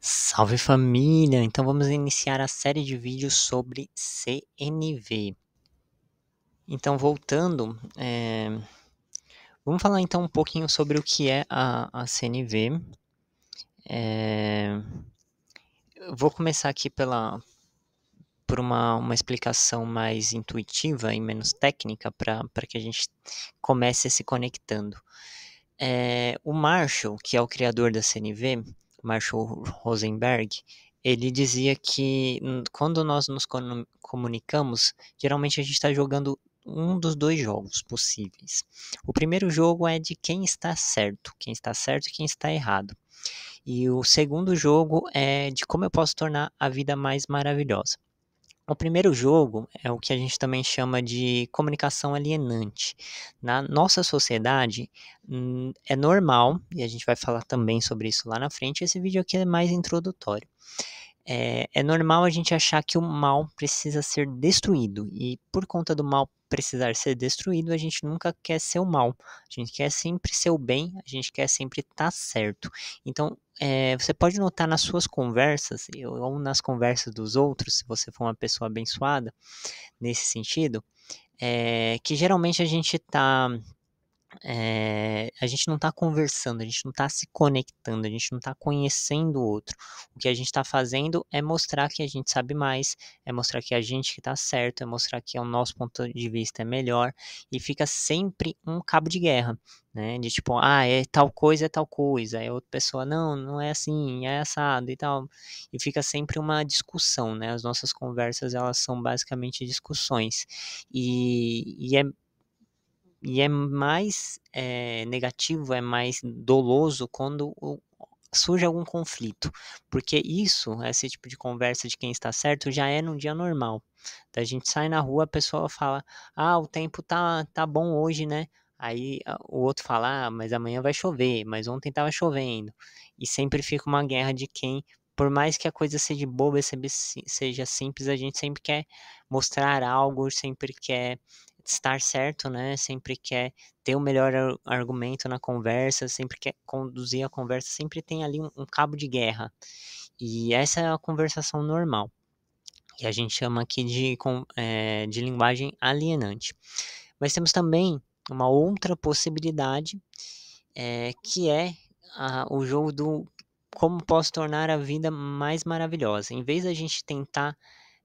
Salve família! Então vamos iniciar a série de vídeos sobre CNV. Então voltando, é... vamos falar então um pouquinho sobre o que é a, a CNV. É... Vou começar aqui pela por uma, uma explicação mais intuitiva e menos técnica para que a gente comece se conectando. É... O Marshall, que é o criador da CNV, Marshall Rosenberg, ele dizia que hum, quando nós nos comunicamos, geralmente a gente está jogando um dos dois jogos possíveis. O primeiro jogo é de quem está certo, quem está certo e quem está errado. E o segundo jogo é de como eu posso tornar a vida mais maravilhosa. O primeiro jogo é o que a gente também chama de comunicação alienante. Na nossa sociedade, hum, é normal, e a gente vai falar também sobre isso lá na frente, esse vídeo aqui é mais introdutório. É, é normal a gente achar que o mal precisa ser destruído, e por conta do mal precisar ser destruído, a gente nunca quer ser o mal. A gente quer sempre ser o bem, a gente quer sempre estar tá certo. Então, é, você pode notar nas suas conversas, ou nas conversas dos outros, se você for uma pessoa abençoada, nesse sentido, é, que geralmente a gente está é, a gente não está conversando, a gente não está se conectando, a gente não está conhecendo o outro. O que a gente está fazendo é mostrar que a gente sabe mais, é mostrar que é a gente que está certo, é mostrar que é o nosso ponto de vista é melhor e fica sempre um cabo de guerra, né? De tipo, ah, é tal coisa, é tal coisa, aí outra pessoa, não, não é assim, é assado e tal. E fica sempre uma discussão, né? As nossas conversas, elas são basicamente discussões. E, e é e é mais é, negativo, é mais doloso quando o, surge algum conflito, porque isso, esse tipo de conversa de quem está certo, já é num dia normal. da a gente sai na rua, a pessoa fala: "Ah, o tempo tá tá bom hoje, né?" Aí ah, o outro fala: "Ah, mas amanhã vai chover, mas ontem estava chovendo". E sempre fica uma guerra de quem por mais que a coisa seja boba, seja simples, a gente sempre quer mostrar algo, sempre quer estar certo, né? Sempre quer ter o melhor argumento na conversa, sempre quer conduzir a conversa, sempre tem ali um, cabo de guerra. E essa é a conversação normal, que a gente chama aqui de, eh, de linguagem alienante. Mas temos também uma outra possibilidade, é, que é a, o jogo do como posso tornar a vida mais maravilhosa. Em vez da gente tentar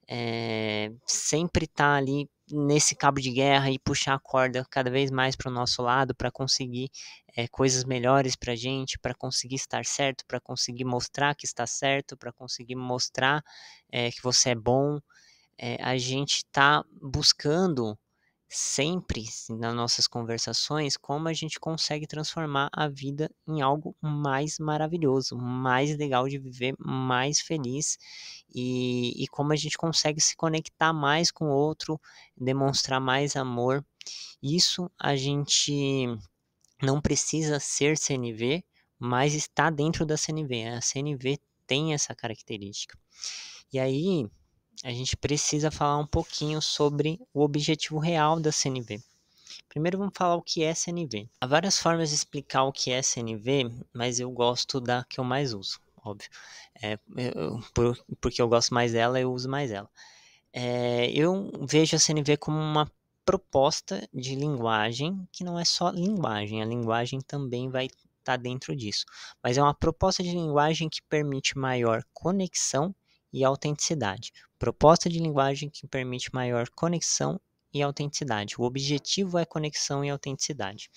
é, sempre estar tá ali nesse cabo de guerra e puxar a corda cada vez mais para o nosso lado para conseguir é, coisas melhores para a gente, para conseguir estar certo, para conseguir mostrar que está certo, para conseguir mostrar é, que você é bom. É, a gente está buscando sempre nas nossas conversações como a gente consegue transformar a vida em algo mais maravilhoso, mais legal de viver, mais feliz e, e como a gente consegue se conectar mais com o outro, demonstrar mais amor. Isso a gente não precisa ser CNV, mas está dentro da CNV. A CNV tem essa característica. E aí, a gente precisa falar um pouquinho sobre o objetivo real da CNV. Primeiro vamos falar o que é CNV. Há várias formas de explicar o que é CNV, mas eu gosto da que eu mais uso, óbvio. É, eu, por, porque eu gosto mais dela, eu uso mais ela. É, eu vejo a CNV como uma proposta de linguagem, que não é só linguagem, a linguagem também vai estar tá dentro disso, mas é uma proposta de linguagem que permite maior conexão e autenticidade. Proposta de linguagem que permite maior conexão e autenticidade. O objetivo é conexão e autenticidade.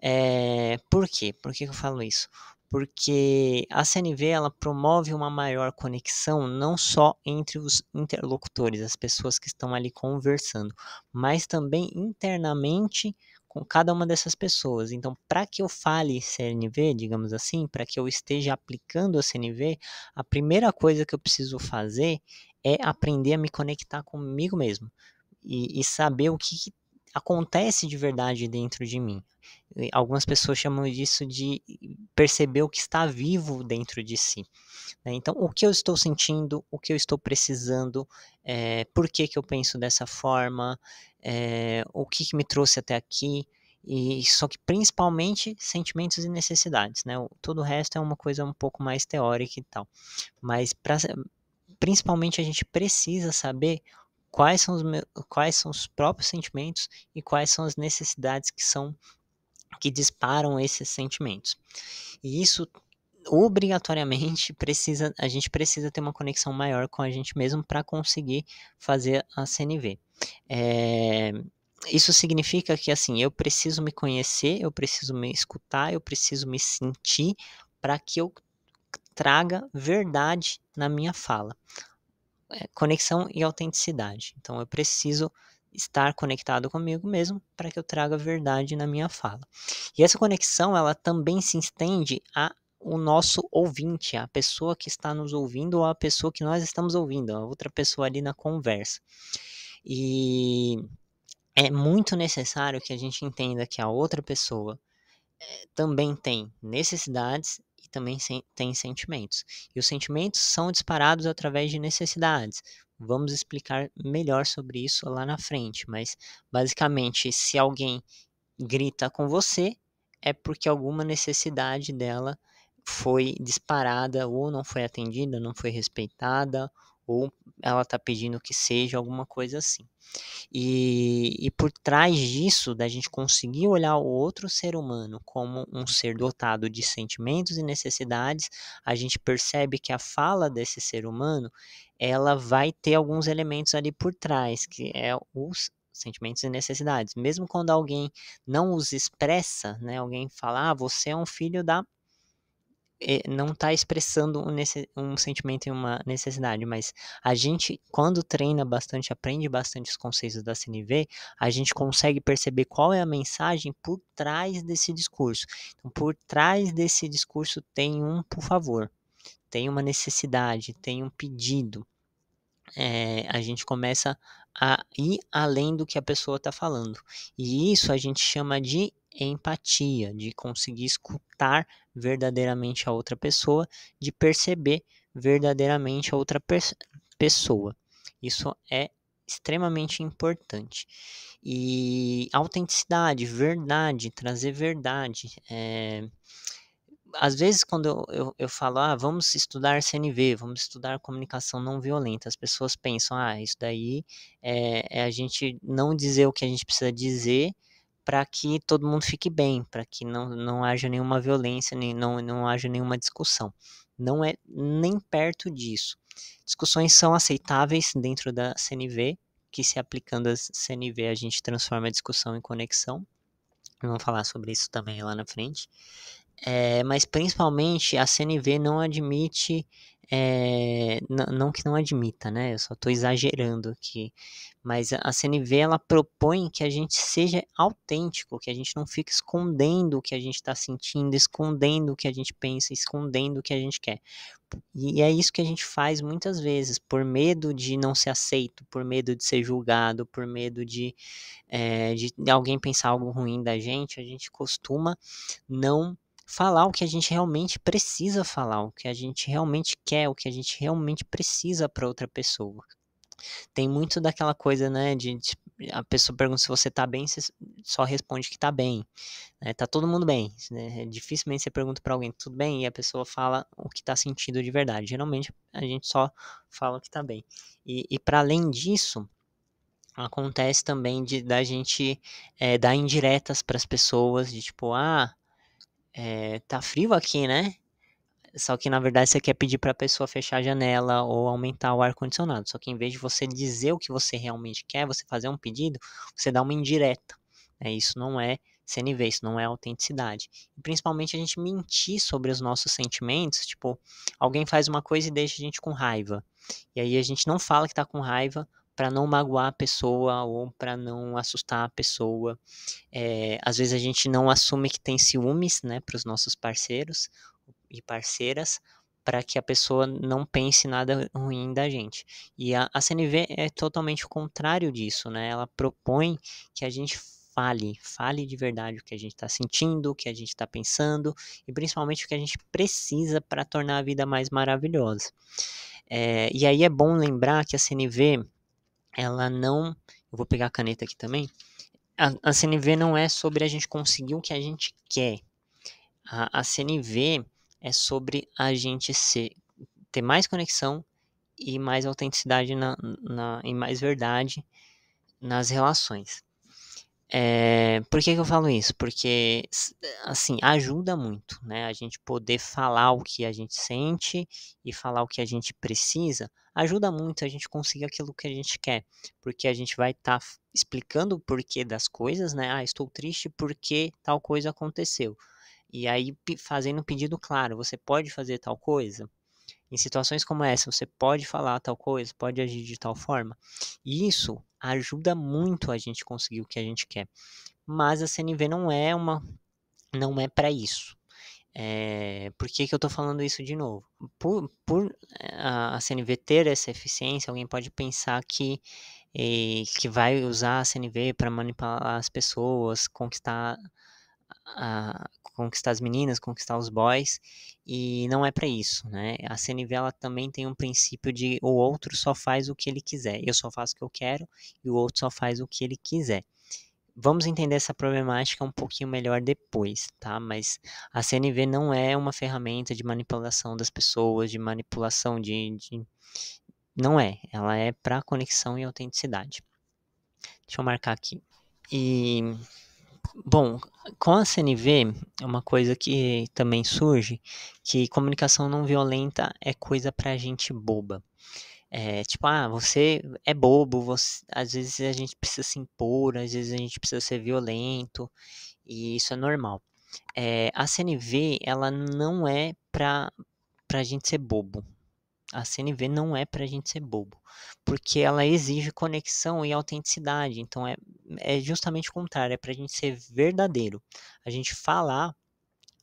É, por quê? Por que eu falo isso? Porque a CNV ela promove uma maior conexão não só entre os interlocutores, as pessoas que estão ali conversando, mas também internamente com cada uma dessas pessoas. Então, para que eu fale CNV, digamos assim, para que eu esteja aplicando a CNV, a primeira coisa que eu preciso fazer é aprender a me conectar comigo mesmo e, e saber o que, que acontece de verdade dentro de mim. Algumas pessoas chamam disso de perceber o que está vivo dentro de si. Né? Então, o que eu estou sentindo, o que eu estou precisando, é, por que, que eu penso dessa forma, é, o que, que me trouxe até aqui, e só que principalmente sentimentos e necessidades, né? Todo o resto é uma coisa um pouco mais teórica e tal. Mas pra, principalmente a gente precisa saber quais são os, meus, quais são os próprios sentimentos e quais são as necessidades que são que disparam esses sentimentos. E isso obrigatoriamente precisa a gente precisa ter uma conexão maior com a gente mesmo para conseguir fazer a CNV. É, isso significa que assim eu preciso me conhecer, eu preciso me escutar, eu preciso me sentir para que eu traga verdade na minha fala. É, conexão e autenticidade. Então eu preciso estar conectado comigo mesmo para que eu traga a verdade na minha fala. E essa conexão ela também se estende a o nosso ouvinte, a pessoa que está nos ouvindo ou a pessoa que nós estamos ouvindo, a outra pessoa ali na conversa. E é muito necessário que a gente entenda que a outra pessoa eh, também tem necessidades também tem sentimentos. E os sentimentos são disparados através de necessidades. Vamos explicar melhor sobre isso lá na frente, mas basicamente, se alguém grita com você, é porque alguma necessidade dela foi disparada ou não foi atendida, não foi respeitada, ou ela está pedindo que seja alguma coisa assim. E, e por trás disso, da gente conseguir olhar o outro ser humano como um ser dotado de sentimentos e necessidades, a gente percebe que a fala desse ser humano ela vai ter alguns elementos ali por trás, que é os sentimentos e necessidades. Mesmo quando alguém não os expressa, né, alguém fala, ah, você é um filho da eh, não está expressando um, um sentimento e uma necessidade, mas a gente, quando treina bastante, aprende bastante os conceitos da CNV, a gente consegue perceber qual é a mensagem por trás desse discurso. Então, por trás desse discurso tem um por favor, tem uma necessidade, tem um pedido. É, a gente começa a ir além do que a pessoa está falando. E isso a gente chama de empatia, de conseguir escutar verdadeiramente a outra pessoa, de perceber verdadeiramente a outra pe pessoa. Isso é extremamente importante. E autenticidade, verdade, trazer verdade. É... Às vezes, quando eu, eu, eu falo, ah, vamos estudar CNV, vamos estudar comunicação não violenta, as pessoas pensam, ah, isso daí é, é a gente não dizer o que a gente precisa dizer para que todo mundo fique bem, para que não, não haja nenhuma violência, nem, não, não haja nenhuma discussão. Não é nem perto disso. Discussões são aceitáveis dentro da CNV, que se aplicando a CNV a gente transforma a discussão em conexão. Vamos falar sobre isso também lá na frente. É, mas principalmente a CNV não admite é, não que não admita, né? Eu só estou exagerando aqui, mas a CNV ela propõe que a gente seja autêntico, que a gente não fique escondendo o que a gente está sentindo, escondendo o que a gente pensa, escondendo o que a gente quer. E é isso que a gente faz muitas vezes, por medo de não ser aceito, por medo de ser julgado, por medo de, é, de alguém pensar algo ruim da gente, a gente costuma não falar o que a gente realmente precisa falar, o que a gente realmente quer, o que a gente realmente precisa para outra pessoa. Tem muito daquela coisa, né, de, de tipo, a pessoa pergunta se você tá bem, você só responde que tá bem. Né? Tá todo mundo bem. Né? É dificilmente você pergunta para alguém tudo bem e a pessoa fala o que tá sentindo de verdade. Geralmente a gente só fala que tá bem. E, e para além disso, acontece também de da gente é, dar indiretas para as pessoas, de tipo, ah, é, tá frio aqui, né? Só que na verdade você quer pedir para a pessoa fechar a janela ou aumentar o ar condicionado. Só que em vez de você dizer o que você realmente quer, você fazer um pedido, você dá uma indireta. É Isso não é CNV, isso não é autenticidade. principalmente a gente mentir sobre os nossos sentimentos, tipo, alguém faz uma coisa e deixa a gente com raiva. E aí a gente não fala que tá com raiva, para não magoar a pessoa ou para não assustar a pessoa. É, às vezes a gente não assume que tem ciúmes, né, para os nossos parceiros e parceiras, para que a pessoa não pense nada ruim da gente. E a, a CNV é totalmente o contrário disso, né? Ela propõe que a gente fale, fale de verdade o que a gente está sentindo, o que a gente está pensando e principalmente o que a gente precisa para tornar a vida mais maravilhosa. É, e aí é bom lembrar que a CNV ela não. Eu vou pegar a caneta aqui também. A, a CNV não é sobre a gente conseguir o que a gente quer. A, a CNV é sobre a gente ser, ter mais conexão e mais autenticidade na, na, e mais verdade nas relações. É, por que, que, eu falo isso? Porque, assim, ajuda muito, né? A gente poder falar o que a gente sente e falar o que a gente precisa, ajuda muito a gente conseguir aquilo que a gente quer, porque a gente vai estar tá explicando o porquê das coisas, né? Ah, estou triste porque tal coisa aconteceu. E aí, fazendo um pedido claro, você pode fazer tal coisa? Em situações como essa, você pode falar tal coisa, pode agir de tal forma. E isso ajuda muito a gente conseguir o que a gente quer. Mas a CNV não é uma não é para isso. É, por que, que eu estou falando isso de novo? Por, por, eh, a CNV ter essa eficiência, alguém pode pensar que, eh, que vai usar a CNV para manipular as pessoas, conquistar a conquistar as meninas, conquistar os boys, e não é para isso, né? A CNV ela também tem um princípio de o outro só faz o que ele quiser, eu só faço o que eu quero e o outro só faz o que ele quiser. Vamos entender essa problemática um pouquinho melhor depois, tá? Mas a CNV não é uma ferramenta de manipulação das pessoas, de manipulação de. de... Não é. Ela é para conexão e autenticidade. Deixa eu marcar aqui. E Bom, com a CNV, é uma coisa que também surge, que comunicação não violenta é coisa pra gente boba. É, tipo, ah, você é bobo, você... às vezes a gente precisa se impor, às vezes a gente precisa ser violento, e isso é normal. É, a CNV, ela não é pra, pra gente ser bobo. A CNV não é para a gente ser bobo, porque ela exige conexão e autenticidade. Então é, é justamente o contrário, é para a gente ser verdadeiro. A gente falar,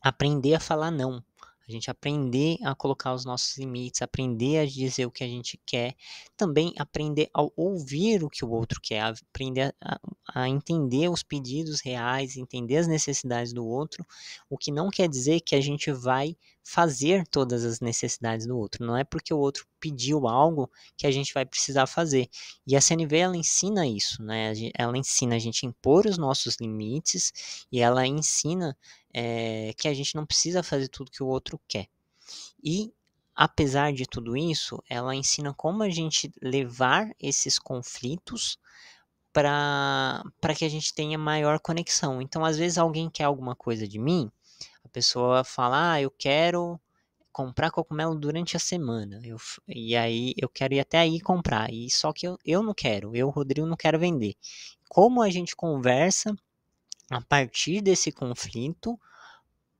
aprender a falar não. A gente aprender a colocar os nossos limites, aprender a dizer o que a gente quer, também aprender a ouvir o que o outro quer, aprender a, a, entender os pedidos reais, entender as necessidades do outro, o que não quer dizer que a gente vai fazer todas as necessidades do outro. Não é porque o outro pediu algo que a gente vai precisar fazer. E a CNV ela ensina isso, né? Ela ensina a gente impor os nossos limites e ela ensina é, que a gente não precisa fazer tudo que o outro quer. E apesar de tudo isso, ela ensina como a gente levar esses conflitos para que a gente tenha maior conexão. Então, às vezes alguém quer alguma coisa de mim a pessoa fala, ah, eu quero comprar cogumelo durante a semana. Eu, e aí eu quero ir até aí comprar. E só que eu, eu não quero, eu, Rodrigo, não quero vender. Como a gente conversa a partir desse conflito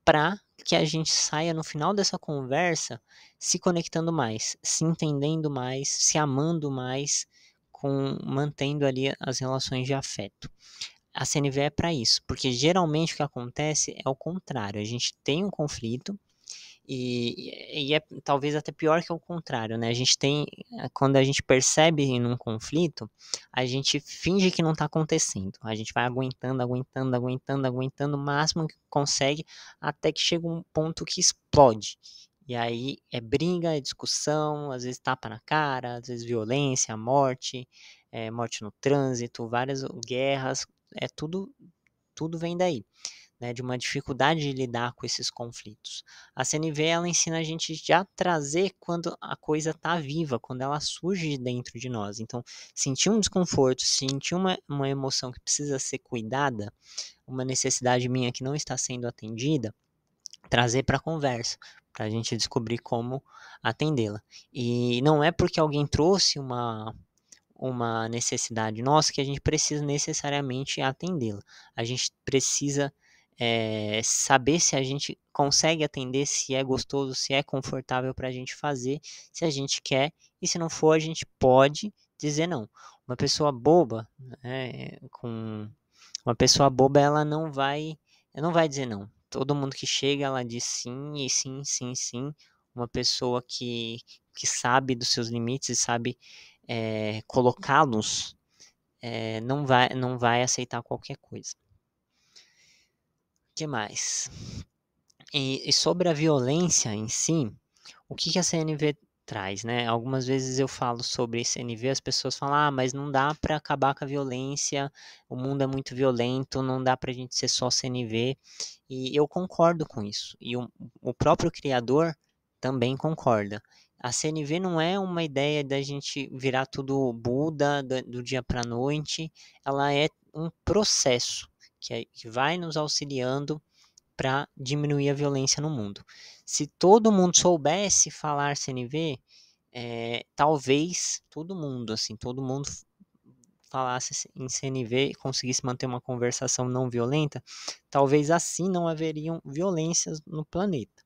para que a gente saia no final dessa conversa se conectando mais, se entendendo mais, se amando mais, com mantendo ali as relações de afeto a CNV é para isso, porque geralmente o que acontece é o contrário. A gente tem um conflito e, e é talvez até pior que o contrário, né? A gente tem, eh, quando a gente percebe em um conflito, a gente finge que não está acontecendo. A gente vai aguentando, aguentando, aguentando, aguentando o máximo que consegue, até que chega um ponto que explode. E aí é briga, é discussão, às vezes tapa na cara, às vezes violência, morte, é, morte no trânsito, várias guerras, é tudo, tudo vem daí. Né, de uma dificuldade de lidar com esses conflitos. A CNV ela ensina a gente já trazer quando a coisa está viva, quando ela surge dentro de nós. Então, sentir um desconforto, sentir uma, uma emoção que precisa ser cuidada, uma necessidade minha que não está sendo atendida, trazer para a conversa, para a gente descobrir como atendê-la. E não é porque alguém trouxe uma uma necessidade nossa que a gente precisa necessariamente atendê-la. A gente precisa é, saber se a gente consegue atender, se é gostoso, se é confortável para a gente fazer, se a gente quer, e se não for, a gente pode dizer não. Uma pessoa boba, né, com uma pessoa boba, ela não vai, ela não vai dizer não. Todo mundo que chega, ela diz sim, e sim, sim, sim. Uma pessoa que, que sabe dos seus limites e sabe é, colocá-los, é, não, vai, não vai aceitar qualquer coisa. O que mais? E, e sobre a violência em si, o que, que a CNV traz, né? Algumas vezes eu falo sobre CNV, as pessoas falam, ah, mas não dá para acabar com a violência, o mundo é muito violento, não dá para a gente ser só CNV, e eu concordo com isso, e o, o próprio criador também concorda. A CNV não é uma ideia da gente virar tudo Buda do, do dia para noite, ela é um processo que, é, que vai nos auxiliando para diminuir a violência no mundo. Se todo mundo soubesse falar CNV, é, talvez todo mundo, assim, todo mundo falasse em CNV e conseguisse manter uma conversação não violenta, talvez assim não haveriam violências no planeta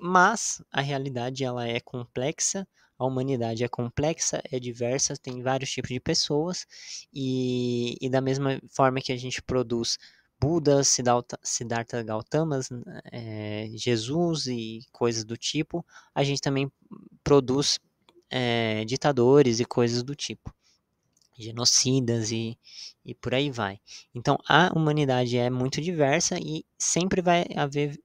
mas a realidade ela é complexa, a humanidade é complexa, é diversa, tem vários tipos de pessoas, e, e da mesma forma que a gente produz Budas Siddhartha, Siddhartha Gautamas, é, Jesus e coisas do tipo, a gente também produz é, ditadores e coisas do tipo, genocidas e, e por aí vai. Então a humanidade é muito diversa e sempre vai haver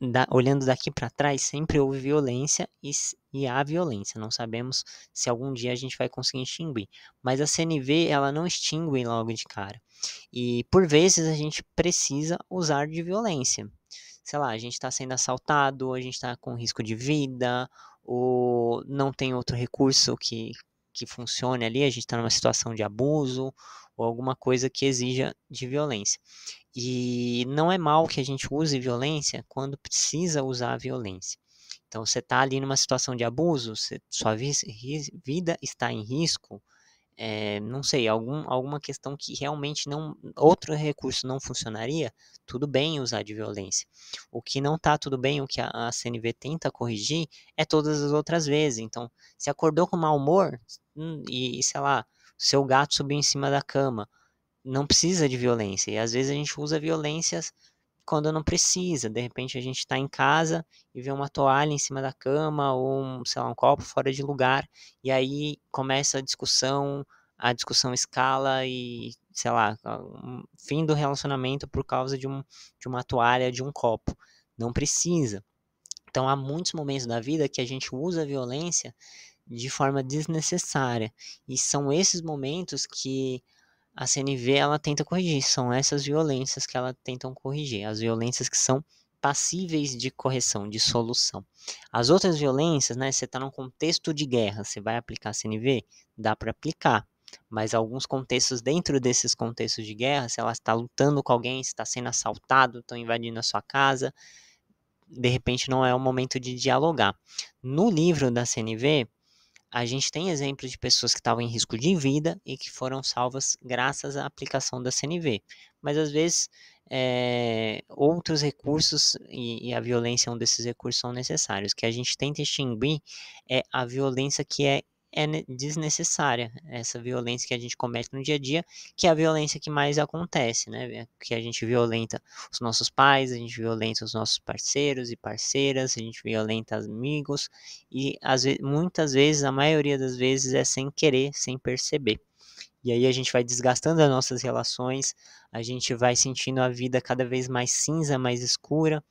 da, olhando daqui para trás, sempre houve violência e, e há violência. Não sabemos se algum dia a gente vai conseguir extinguir. Mas a CNV, ela não extingue logo de cara. E por vezes a gente precisa usar de violência. Sei lá, a gente está sendo assaltado, a gente está com risco de vida, ou não tem outro recurso que, que funcione ali, a gente está numa situação de abuso ou alguma coisa que exija de violência. E não é mal que a gente use violência quando precisa usar a violência. Então, você está ali numa situação de abuso, você, sua vi vida está em risco, é, não sei, algum, alguma questão que realmente não outro recurso não funcionaria, tudo bem usar de violência. O que não está tudo bem, o que a, a, CNV tenta corrigir, é todas as outras vezes. Então, se acordou com mau humor hum, e, sei lá, seu gato subiu em cima da cama, não precisa de violência. E às vezes a gente usa violências quando não precisa. De repente a gente está em casa e vê uma toalha em cima da cama ou um, sei lá, um copo fora de lugar e aí começa a discussão, a discussão escala e sei lá, um fim do relacionamento por causa de, um, de uma toalha, de um copo. Não precisa. Então há muitos momentos da vida que a gente usa a violência de forma desnecessária e são esses momentos que a CNV ela tenta corrigir, são essas violências que ela tentam corrigir, as violências que são passíveis de correção, de solução. As outras violências, né, você está num contexto de guerra, você vai aplicar a CNV? Dá para aplicar, mas alguns contextos dentro desses contextos de guerra, se ela está lutando com alguém, está se tá sendo assaltado, estão invadindo a sua casa, de repente não é o momento de dialogar. No livro da CNV, a gente tem exemplos de pessoas que estavam em risco de vida e que foram salvas graças à aplicação da CNV. Mas às vezes é, outros recursos e, e, a violência é um desses recursos são necessários. O que a gente tenta extinguir é a violência que é é desnecessária, essa violência que a gente comete no dia a dia, que é a violência que mais acontece, né? É que a gente violenta os nossos pais, a gente violenta os nossos parceiros e parceiras, a gente violenta amigos e às vezes, muitas vezes, a maioria das vezes é sem querer, sem perceber. E aí a gente vai desgastando as nossas relações, a gente vai sentindo a vida cada vez mais cinza, mais escura,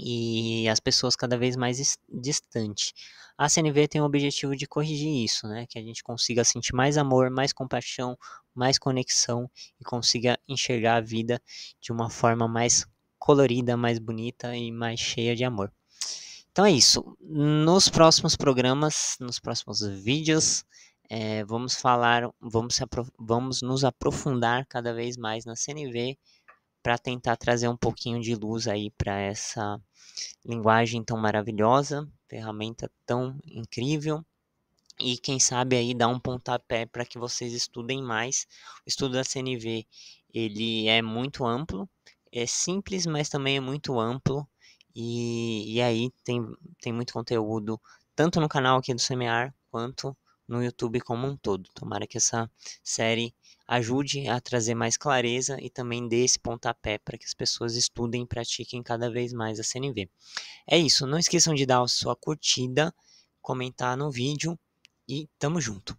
e as pessoas cada vez mais distante. A CNV tem o objetivo de corrigir isso, né? Que a gente consiga sentir mais amor, mais compaixão, mais conexão e consiga enxergar a vida de uma forma mais colorida, mais bonita e mais cheia de amor. Então é isso. Nos próximos programas, nos próximos vídeos, é, vamos falar, vamos, vamos nos aprofundar cada vez mais na CNV para tentar trazer um pouquinho de luz aí para essa linguagem tão maravilhosa, ferramenta tão incrível e quem sabe aí dar um pontapé para que vocês estudem mais. O estudo da CNV, ele é muito amplo, é simples, mas também é muito amplo e, e aí tem, tem muito conteúdo tanto no canal aqui do Semear quanto no YouTube como um todo. Tomara que essa série ajude a trazer mais clareza e também dê esse pontapé para que as pessoas estudem e pratiquem cada vez mais a CNV. É isso, não esqueçam de dar a sua curtida, comentar no vídeo e tamo junto.